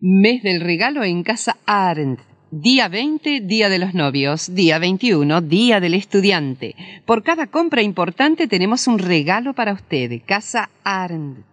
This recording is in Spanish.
Mes del regalo en Casa Arndt. Día 20, Día de los Novios. Día 21, Día del Estudiante. Por cada compra importante tenemos un regalo para usted. Casa Arndt.